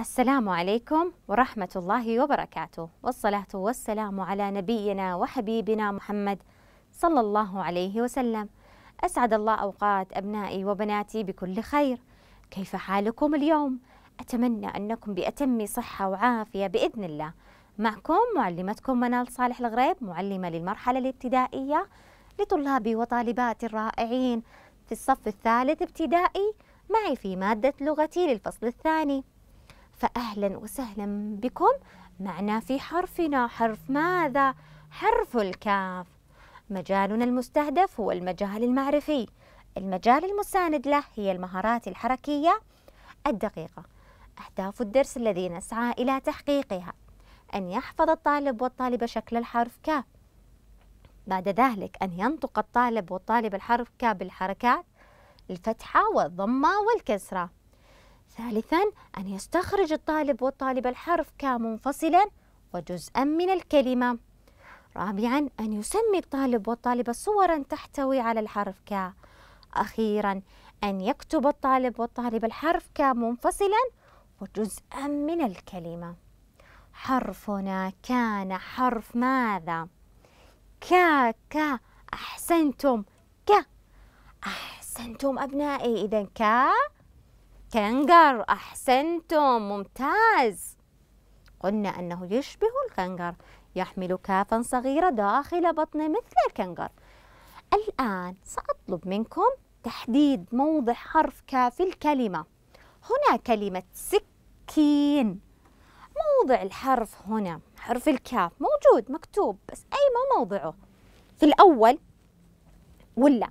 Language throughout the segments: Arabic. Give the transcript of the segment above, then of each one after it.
السلام عليكم ورحمة الله وبركاته والصلاة والسلام على نبينا وحبيبنا محمد صلى الله عليه وسلم أسعد الله أوقات أبنائي وبناتي بكل خير كيف حالكم اليوم؟ أتمنى أنكم بأتم صحة وعافية بإذن الله معكم معلمتكم منال صالح الغريب معلمة للمرحلة الابتدائية لطلابي وطالباتي الرائعين في الصف الثالث ابتدائي معي في مادة لغتي للفصل الثاني فأهلا وسهلا بكم معنا في حرفنا حرف ماذا؟ حرف الكاف مجالنا المستهدف هو المجال المعرفي المجال المساند له هي المهارات الحركية الدقيقة أهداف الدرس الذي نسعى إلى تحقيقها أن يحفظ الطالب والطالبة شكل الحرف ك بعد ذلك أن ينطق الطالب والطالبة الحرف ك بالحركات الفتحة والضمة والكسرة ثالثا أن يستخرج الطالب والطالب الحرف ك منفصلا وجزءا من الكلمة رابعا أن يسمي الطالب والطالبة صورا تحتوي على الحرف ك أخيرا أن يكتب الطالب والطالبة الحرف ك منفصلا وجزءا من الكلمة حرفنا كان حرف ماذا؟ كا كا أحسنتم كا أحسنتم أبنائي إذا كا كنغر أحسنتم ممتاز قلنا أنه يشبه الكنغر يحمل كافا صغيرة داخل بطنه مثل الكنغر الآن سأطلب منكم تحديد موضع حرف كاف الكلمة هنا كلمة سكين موضع الحرف هنا حرف الكاف موجود مكتوب بس أي ما موضعه في الأول ولا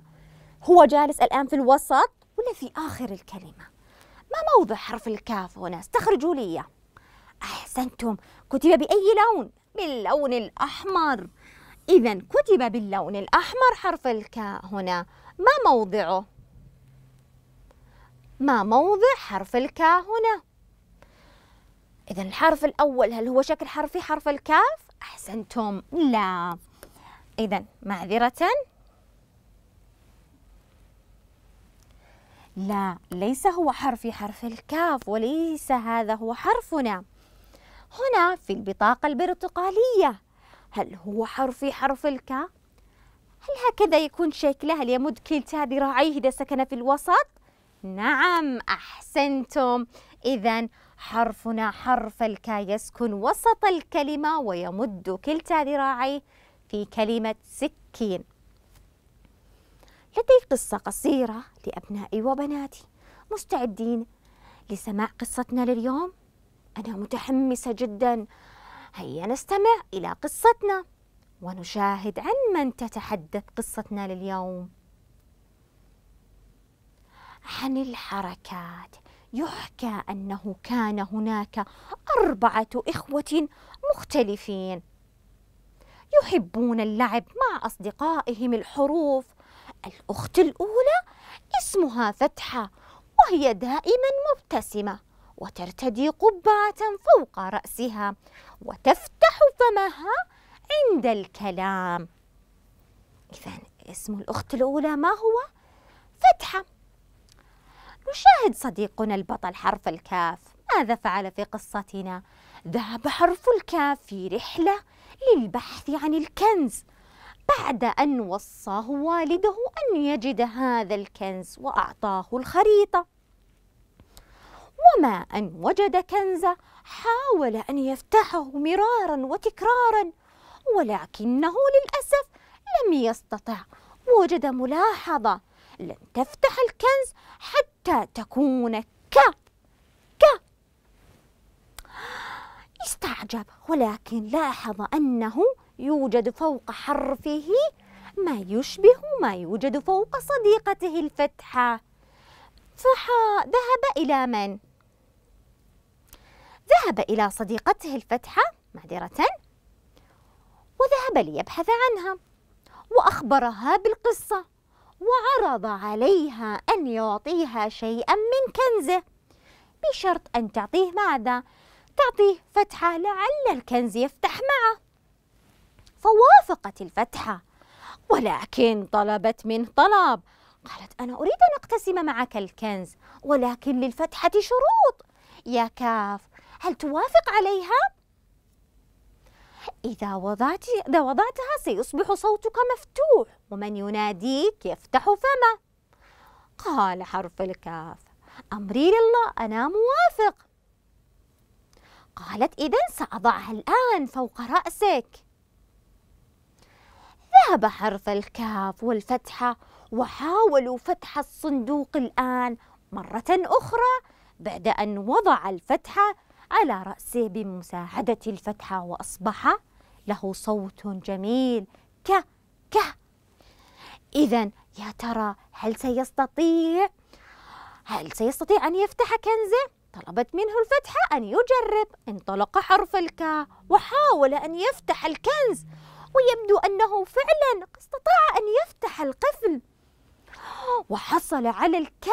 هو جالس الآن في الوسط ولا في آخر الكلمة ما موضع حرف الكاف هنا استخرجوا لي أحسنتم كتب بأي لون؟ باللون الأحمر إذا كتب باللون الأحمر حرف الكاء هنا ما موضعه؟ ما موضع حرف الكاء هنا؟ إذا الحرف الأول هل هو شكل حرفي حرف الكاف؟ أحسنتم لا إذا معذرة لا ليس هو حرفي حرف الكاف وليس هذا هو حرفنا هنا في البطاقة البرتقالية هل هو حرفي حرف الكاف؟ هل هكذا يكون شكله؟ هل يمد كلتا ذراعيه إذا سكن في الوسط؟ نعم أحسنتم إذا حرفنا حرف الكا يسكن وسط الكلمة ويمد كلتا ذراعيه في كلمة سكين لدي قصة قصيرة لأبنائي وبناتي مستعدين لسماع قصتنا لليوم؟ أنا متحمسة جدا هيا نستمع إلى قصتنا ونشاهد عن من تتحدث قصتنا لليوم عن الحركات يحكى أنه كان هناك أربعة إخوة مختلفين يحبون اللعب مع أصدقائهم الحروف الأخت الأولى اسمها فتحة وهي دائما مبتسمة وترتدي قبعة فوق رأسها وتفتح فمها عند الكلام إذا اسم الأخت الأولى ما هو؟ فتحة نشاهد صديقنا البطل حرف الكاف ماذا فعل في قصتنا؟ ذهب حرف الكاف في رحلة للبحث عن الكنز بعد أن وصاه والده أن يجد هذا الكنز وأعطاه الخريطة وما أن وجد كنزه حاول أن يفتحه مرارا وتكرارا ولكنه للأسف لم يستطع وجد ملاحظة لن تفتح الكنز حتى تكون ك ك استعجب ولكن لاحظ أنه يوجد فوق حرفه ما يشبه ما يوجد فوق صديقته الفتحة فحا ذهب إلى من؟ ذهب إلى صديقته الفتحة معذرة وذهب ليبحث عنها وأخبرها بالقصة وعرض عليها أن يعطيها شيئا من كنزه بشرط أن تعطيه ماذا؟ تعطيه فتحة لعل الكنز يفتح معه فوافقت الفتحة ولكن طلبت منه طلب قالت أنا أريد أن أقتسم معك الكنز ولكن للفتحة شروط يا كاف هل توافق عليها؟ إذا وضعت إذا وضعتها سيصبح صوتك مفتوح ومن يناديك يفتح فمه. قال حرف الكاف: أمري لله أنا موافق. قالت إذا سأضعها الآن فوق رأسك. ذهب حرف الكاف والفتحة وحاولوا فتح الصندوق الآن مرة أخرى بعد أن وضع الفتحة على رأسه بمساعدة الفتحة وأصبح له صوت جميل ك ك إذا يا ترى هل سيستطيع هل سيستطيع أن يفتح كنزه؟ طلبت منه الفتحة أن يجرب انطلق حرف الكاف وحاول أن يفتح الكنز ويبدو أنه فعلا استطاع أن يفتح القفل وحصل على الك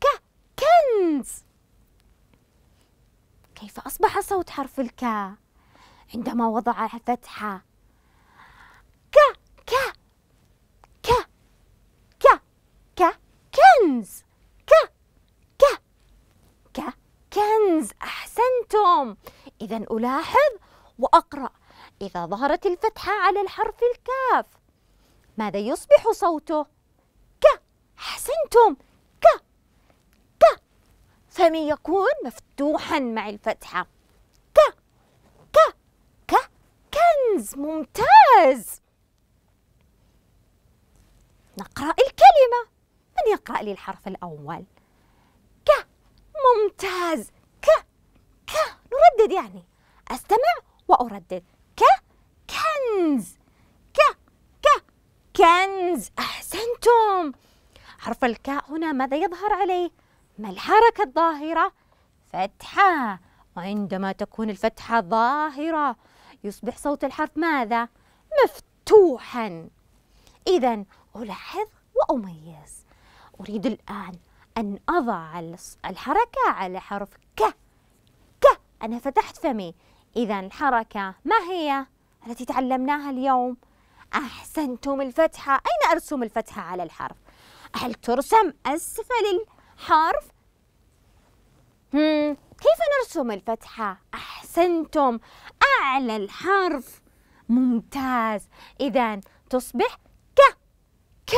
ك كنز كيف أصبح صوت حرف الكاء عندما وضع فتحة ك ك ك ك ك كنز ك ك ك كنز أحسنتم إذا ألاحظ وأقرأ إذا ظهرت الفتحة على الحرف الكاف ماذا يصبح صوته؟ ك أحسنتم ك ك فمن يكون مفتوحا مع الفتحة ك ك ك كنز ممتاز نقرأ الكلمة من يقرأ لي الحرف الأول؟ ك ممتاز ك ك نردد يعني أستمع وأردد كنز ك ك كنز أحسنتم حرف الكاء هنا ماذا يظهر عليه؟ ما الحركة الظاهرة؟ فتحة وعندما تكون الفتحة ظاهرة يصبح صوت الحرف ماذا؟ مفتوحا إذا ألاحظ وأميز أريد الآن أن أضع الحركة على حرف ك ك أنا فتحت فمي إذا الحركة ما هي؟ التي تعلمناها اليوم أحسنتم الفتحة أين أرسم الفتحة على الحرف؟ هل ترسم أسفل الحرف؟ هم. كيف نرسم الفتحة؟ أحسنتم أعلى الحرف ممتاز إذا تصبح ك ك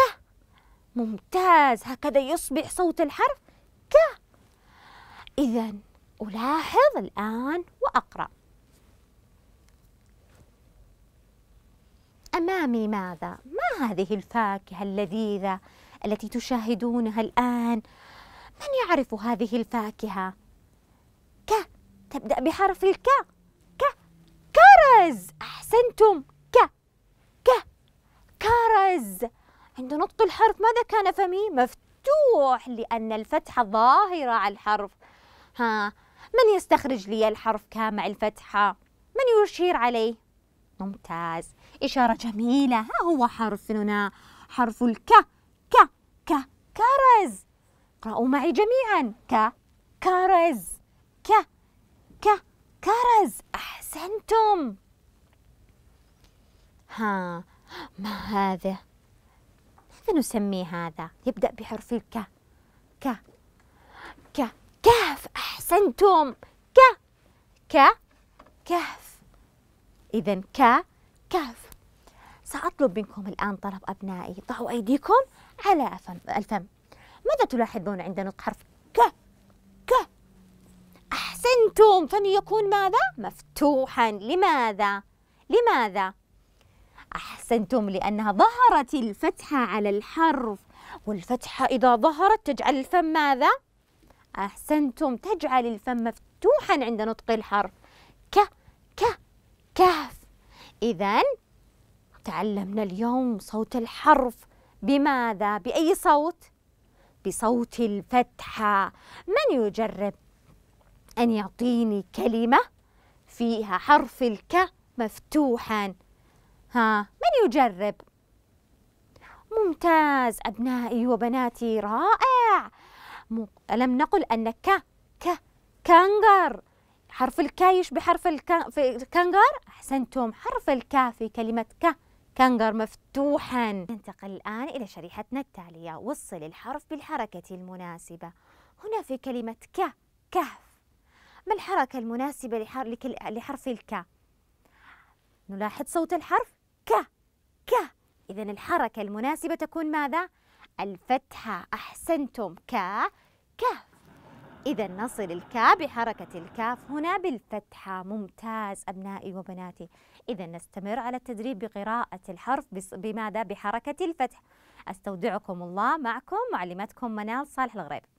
ممتاز هكذا يصبح صوت الحرف ك إذا ألاحظ الآن وأقرأ أمامي ماذا؟ ما هذه الفاكهة اللذيذة التي تشاهدونها الآن؟ من يعرف هذه الفاكهة؟ ك تبدأ بحرف الك ك كرز أحسنتم ك ك كرز عند نطق الحرف ماذا كان فمي؟ مفتوح لأن الفتحة ظاهرة على الحرف ها من يستخرج لي الحرف ك مع الفتحة؟ من يشير عليه؟ ممتاز إشارة جميلة ها هو حرفنا حرف الك ك ك كرز اقرأوا معي جميعا ك كرز ك ك كرز أحسنتم ها ما هذا ماذا نسمي هذا يبدأ بحرف الك ك ك كهف أحسنتم ك ك كهف إذا ك كاف سأطلب منكم الآن طلب أبنائي ضعوا أيديكم على أفم الفم ماذا تلاحظون عند نطق حرف ك ك أحسنتم فليكون ماذا؟ مفتوحا لماذا؟ لماذا؟ أحسنتم لأنها ظهرت الفتحة على الحرف والفتحة إذا ظهرت تجعل الفم ماذا؟ أحسنتم تجعل الفم مفتوحا عند نطق الحرف ك ك كهف إذا تعلمنا اليوم صوت الحرف بماذا؟ بأي صوت؟ بصوت الفتحة من يجرب أن يعطيني كلمة فيها حرف الك مفتوحا ها من يجرب؟ ممتاز أبنائي وبناتي رائع ألم نقل أن ك ك كنغر حرف الكا يشبه حرف الكا في الكنغر أحسنتم حرف الكا في كلمة ك كنغر مفتوحا ننتقل الآن إلى شريحتنا التالية وصل الحرف بالحركة المناسبة هنا في كلمة ك كهف ما الحركة المناسبة لحرف الكا نلاحظ صوت الحرف ك ك إذا الحركة المناسبة تكون ماذا؟ الفتحة أحسنتم ك كهف إذا نصل الكاء بحركة الكاف هنا بالفتحة ممتاز أبنائي وبناتي إذا نستمر على التدريب بقراءة الحرف بماذا بحركة الفتح أستودعكم الله معكم معلمتكم منال صالح الغريب